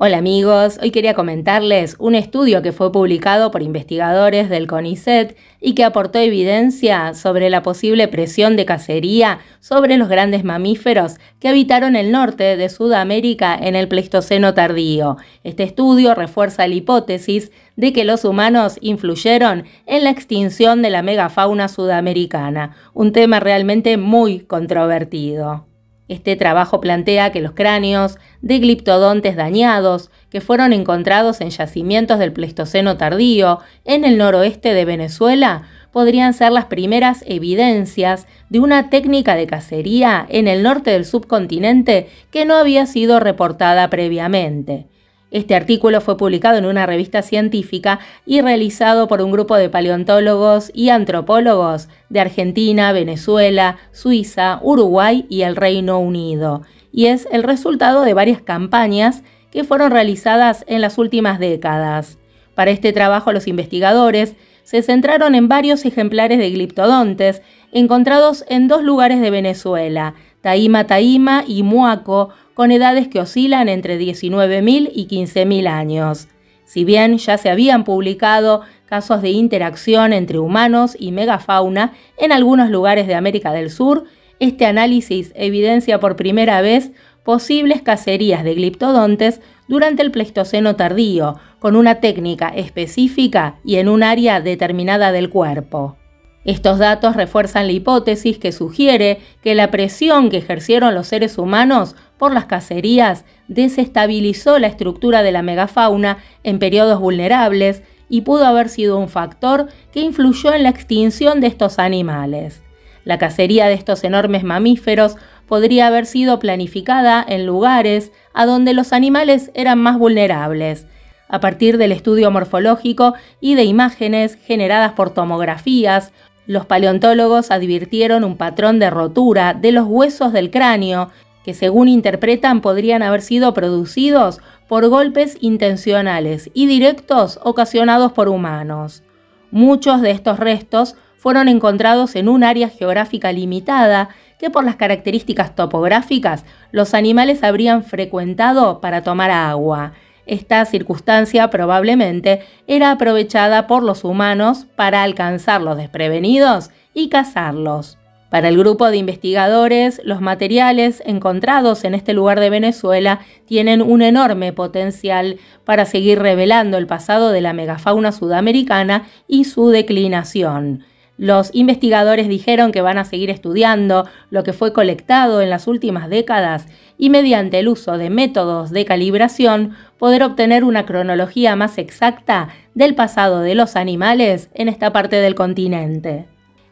Hola amigos, hoy quería comentarles un estudio que fue publicado por investigadores del CONICET y que aportó evidencia sobre la posible presión de cacería sobre los grandes mamíferos que habitaron el norte de Sudamérica en el Pleistoceno tardío. Este estudio refuerza la hipótesis de que los humanos influyeron en la extinción de la megafauna sudamericana, un tema realmente muy controvertido. Este trabajo plantea que los cráneos de gliptodontes dañados, que fueron encontrados en yacimientos del Pleistoceno tardío en el noroeste de Venezuela, podrían ser las primeras evidencias de una técnica de cacería en el norte del subcontinente que no había sido reportada previamente. Este artículo fue publicado en una revista científica y realizado por un grupo de paleontólogos y antropólogos de Argentina, Venezuela, Suiza, Uruguay y el Reino Unido, y es el resultado de varias campañas que fueron realizadas en las últimas décadas. Para este trabajo los investigadores se centraron en varios ejemplares de gliptodontes encontrados en dos lugares de Venezuela, Taima Taima y Muaco, con edades que oscilan entre 19.000 y 15.000 años. Si bien ya se habían publicado casos de interacción entre humanos y megafauna en algunos lugares de América del Sur, este análisis evidencia por primera vez posibles cacerías de gliptodontes durante el Pleistoceno tardío, con una técnica específica y en un área determinada del cuerpo. Estos datos refuerzan la hipótesis que sugiere que la presión que ejercieron los seres humanos por las cacerías desestabilizó la estructura de la megafauna en periodos vulnerables y pudo haber sido un factor que influyó en la extinción de estos animales. La cacería de estos enormes mamíferos podría haber sido planificada en lugares a donde los animales eran más vulnerables, a partir del estudio morfológico y de imágenes generadas por tomografías, los paleontólogos advirtieron un patrón de rotura de los huesos del cráneo que según interpretan podrían haber sido producidos por golpes intencionales y directos ocasionados por humanos. Muchos de estos restos fueron encontrados en un área geográfica limitada que por las características topográficas los animales habrían frecuentado para tomar agua. Esta circunstancia probablemente era aprovechada por los humanos para alcanzar los desprevenidos y cazarlos. Para el grupo de investigadores, los materiales encontrados en este lugar de Venezuela tienen un enorme potencial para seguir revelando el pasado de la megafauna sudamericana y su declinación. Los investigadores dijeron que van a seguir estudiando lo que fue colectado en las últimas décadas y mediante el uso de métodos de calibración poder obtener una cronología más exacta del pasado de los animales en esta parte del continente.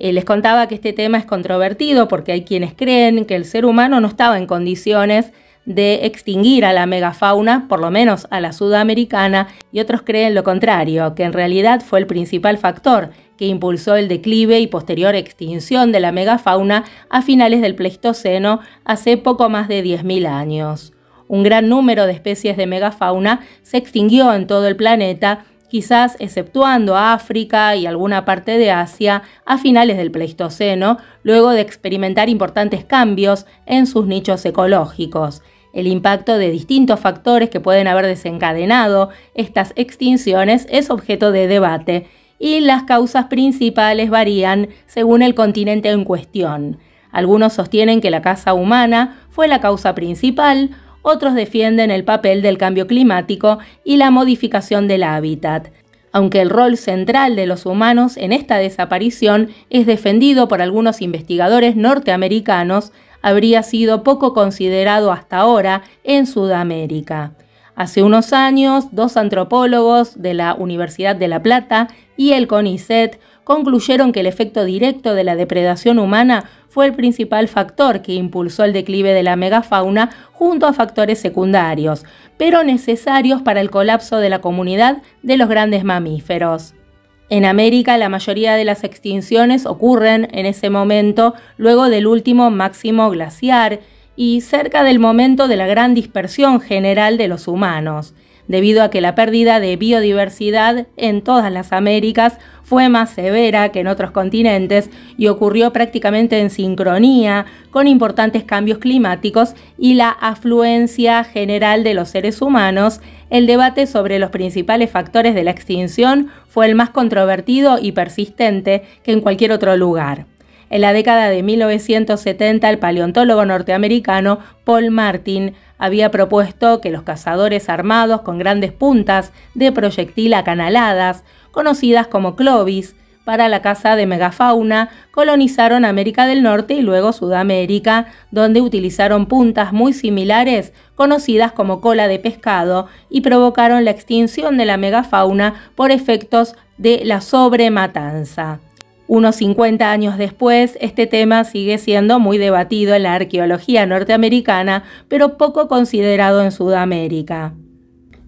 Eh, les contaba que este tema es controvertido porque hay quienes creen que el ser humano no estaba en condiciones de extinguir a la megafauna, por lo menos a la sudamericana, y otros creen lo contrario, que en realidad fue el principal factor que impulsó el declive y posterior extinción de la megafauna a finales del Pleistoceno, hace poco más de 10.000 años. Un gran número de especies de megafauna se extinguió en todo el planeta quizás exceptuando a África y alguna parte de Asia, a finales del Pleistoceno, luego de experimentar importantes cambios en sus nichos ecológicos. El impacto de distintos factores que pueden haber desencadenado estas extinciones es objeto de debate y las causas principales varían según el continente en cuestión. Algunos sostienen que la caza humana fue la causa principal, otros defienden el papel del cambio climático y la modificación del hábitat. Aunque el rol central de los humanos en esta desaparición es defendido por algunos investigadores norteamericanos, habría sido poco considerado hasta ahora en Sudamérica. Hace unos años, dos antropólogos de la Universidad de La Plata y el CONICET concluyeron que el efecto directo de la depredación humana fue el principal factor que impulsó el declive de la megafauna junto a factores secundarios, pero necesarios para el colapso de la comunidad de los grandes mamíferos. En América la mayoría de las extinciones ocurren en ese momento luego del último máximo glaciar y cerca del momento de la gran dispersión general de los humanos debido a que la pérdida de biodiversidad en todas las Américas fue más severa que en otros continentes y ocurrió prácticamente en sincronía con importantes cambios climáticos y la afluencia general de los seres humanos, el debate sobre los principales factores de la extinción fue el más controvertido y persistente que en cualquier otro lugar. En la década de 1970, el paleontólogo norteamericano Paul Martin había propuesto que los cazadores armados con grandes puntas de proyectil acanaladas, conocidas como clovis, para la caza de megafauna, colonizaron América del Norte y luego Sudamérica, donde utilizaron puntas muy similares, conocidas como cola de pescado, y provocaron la extinción de la megafauna por efectos de la sobrematanza. Unos 50 años después, este tema sigue siendo muy debatido en la arqueología norteamericana, pero poco considerado en Sudamérica.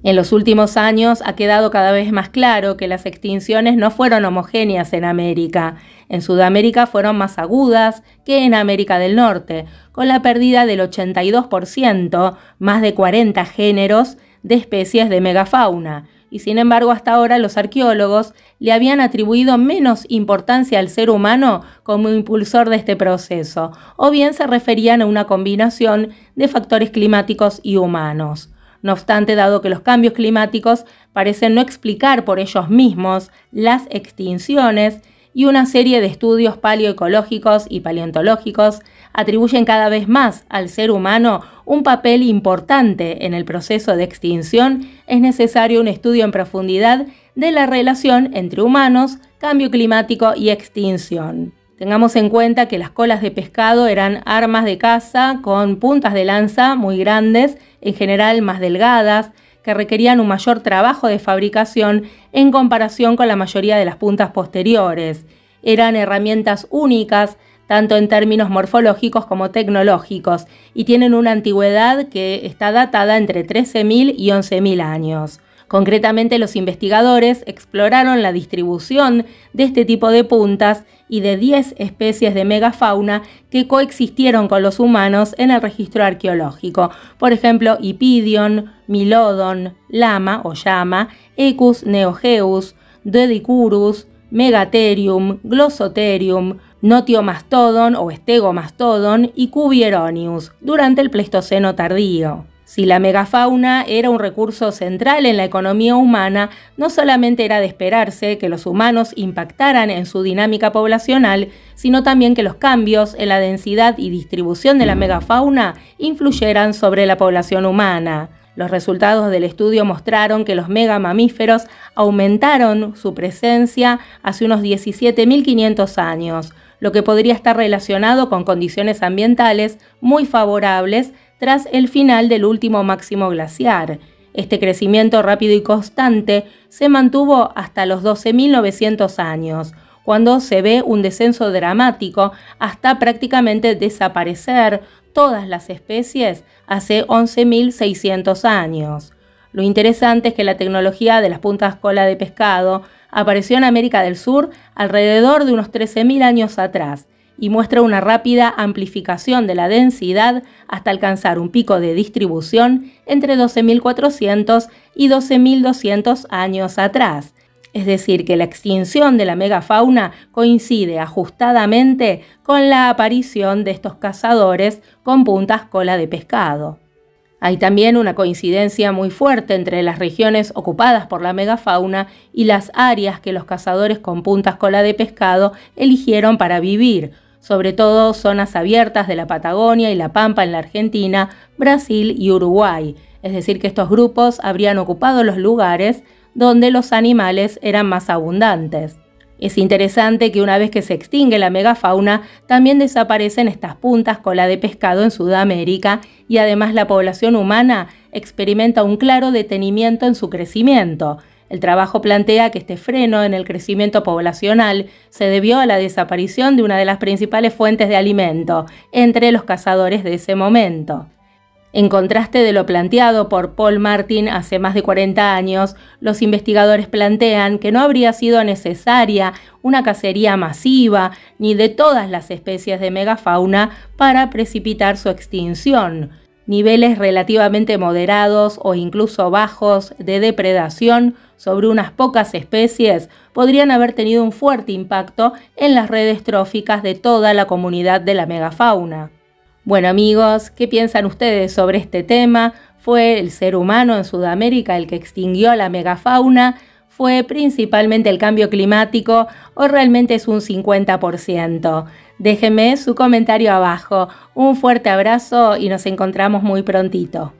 En los últimos años ha quedado cada vez más claro que las extinciones no fueron homogéneas en América. En Sudamérica fueron más agudas que en América del Norte, con la pérdida del 82%, más de 40 géneros de especies de megafauna, y sin embargo hasta ahora los arqueólogos le habían atribuido menos importancia al ser humano como impulsor de este proceso, o bien se referían a una combinación de factores climáticos y humanos. No obstante, dado que los cambios climáticos parecen no explicar por ellos mismos las extinciones, y una serie de estudios paleoecológicos y paleontológicos atribuyen cada vez más al ser humano un papel importante en el proceso de extinción, es necesario un estudio en profundidad de la relación entre humanos, cambio climático y extinción. Tengamos en cuenta que las colas de pescado eran armas de caza con puntas de lanza muy grandes, en general más delgadas, que requerían un mayor trabajo de fabricación en comparación con la mayoría de las puntas posteriores. Eran herramientas únicas tanto en términos morfológicos como tecnológicos, y tienen una antigüedad que está datada entre 13.000 y 11.000 años. Concretamente, los investigadores exploraron la distribución de este tipo de puntas y de 10 especies de megafauna que coexistieron con los humanos en el registro arqueológico, por ejemplo, Hipidion, Milodon, Lama o Llama, Ecus neogeus, Dedicurus, Megatherium, Glossotherium, Notiomastodon o Stegomastodon y Cubieronius, durante el Pleistoceno tardío. Si la megafauna era un recurso central en la economía humana, no solamente era de esperarse que los humanos impactaran en su dinámica poblacional, sino también que los cambios en la densidad y distribución de la megafauna influyeran sobre la población humana. Los resultados del estudio mostraron que los megamamíferos aumentaron su presencia hace unos 17.500 años, lo que podría estar relacionado con condiciones ambientales muy favorables tras el final del último máximo glaciar. Este crecimiento rápido y constante se mantuvo hasta los 12.900 años, cuando se ve un descenso dramático hasta prácticamente desaparecer todas las especies hace 11.600 años. Lo interesante es que la tecnología de las puntas cola de pescado apareció en América del Sur alrededor de unos 13.000 años atrás y muestra una rápida amplificación de la densidad hasta alcanzar un pico de distribución entre 12.400 y 12.200 años atrás. Es decir, que la extinción de la megafauna coincide ajustadamente con la aparición de estos cazadores con puntas cola de pescado. Hay también una coincidencia muy fuerte entre las regiones ocupadas por la megafauna y las áreas que los cazadores con puntas cola de pescado eligieron para vivir, sobre todo zonas abiertas de la Patagonia y la Pampa en la Argentina, Brasil y Uruguay, es decir, que estos grupos habrían ocupado los lugares donde los animales eran más abundantes. Es interesante que una vez que se extingue la megafauna, también desaparecen estas puntas cola de pescado en Sudamérica y además la población humana experimenta un claro detenimiento en su crecimiento. El trabajo plantea que este freno en el crecimiento poblacional se debió a la desaparición de una de las principales fuentes de alimento entre los cazadores de ese momento. En contraste de lo planteado por Paul Martin hace más de 40 años, los investigadores plantean que no habría sido necesaria una cacería masiva ni de todas las especies de megafauna para precipitar su extinción. Niveles relativamente moderados o incluso bajos de depredación sobre unas pocas especies podrían haber tenido un fuerte impacto en las redes tróficas de toda la comunidad de la megafauna. Bueno amigos, ¿qué piensan ustedes sobre este tema? ¿Fue el ser humano en Sudamérica el que extinguió la megafauna? ¿Fue principalmente el cambio climático o realmente es un 50%? Déjenme su comentario abajo. Un fuerte abrazo y nos encontramos muy prontito.